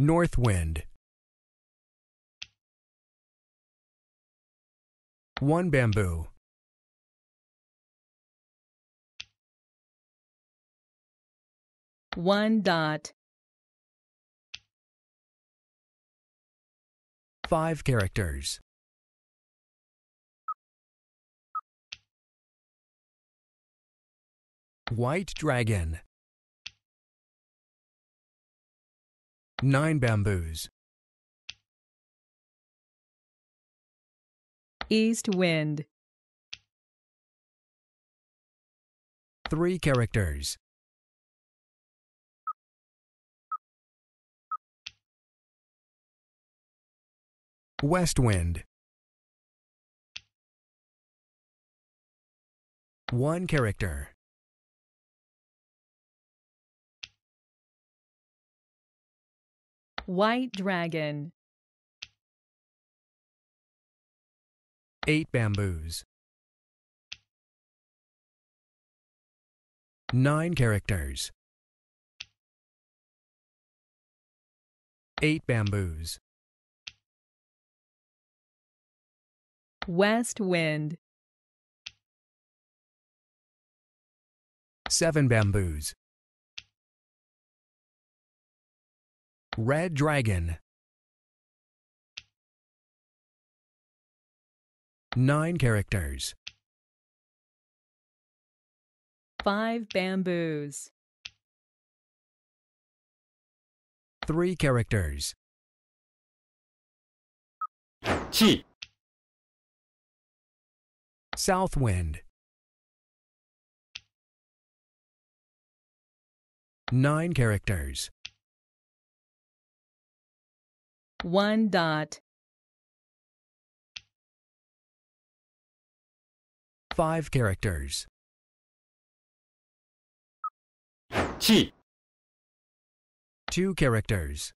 North Wind One bamboo One dot Five characters White Dragon Nine bamboos. East wind. Three characters. West wind. One character. White dragon. Eight bamboos. Nine characters. Eight bamboos. West wind. Seven bamboos. Red Dragon. Nine characters. Five bamboos. Three characters. Chi. South wind. Nine characters one dot five characters chi two characters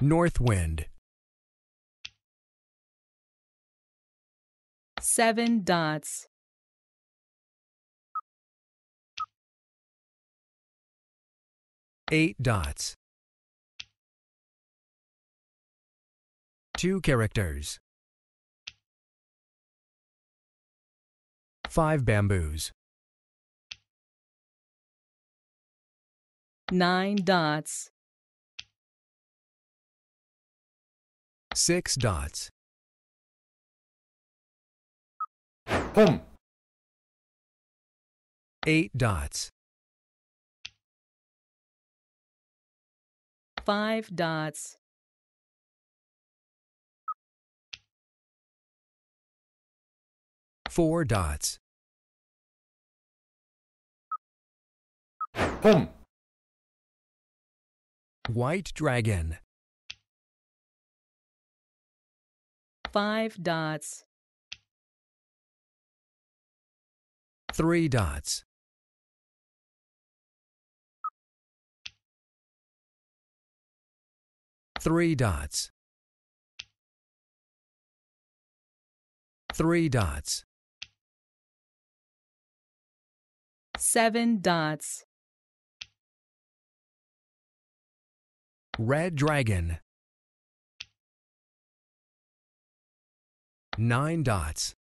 north wind seven dots 8 dots. 2 characters. 5 bamboos. 9 dots. 6 dots. Boom. 8 dots. five dots. Four dots. Boom. White dragon. Five dots. Three dots. three dots three dots seven dots red dragon nine dots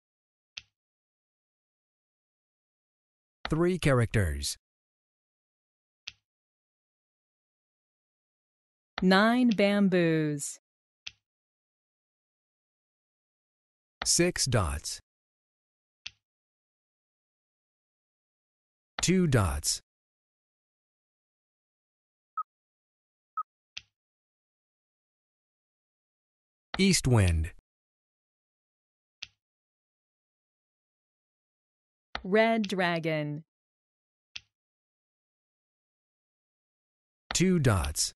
three characters Nine bamboos. Six dots. Two dots. East wind. Red dragon. Two dots.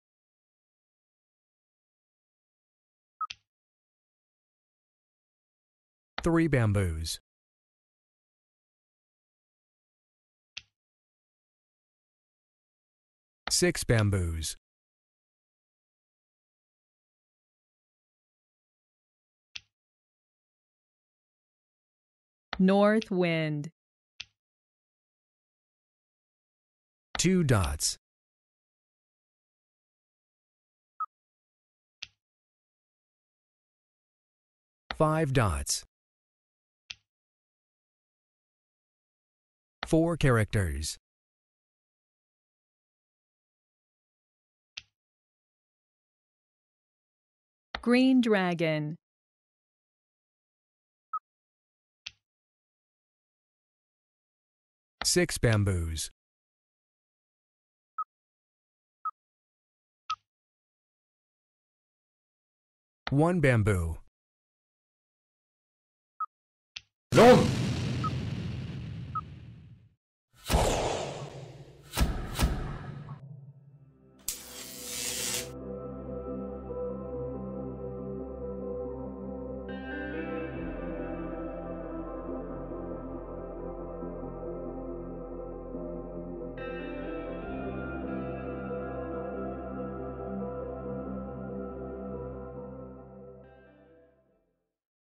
three bamboos six bamboos north wind two dots five dots four characters. Green Dragon Six bamboos. One bamboo. None.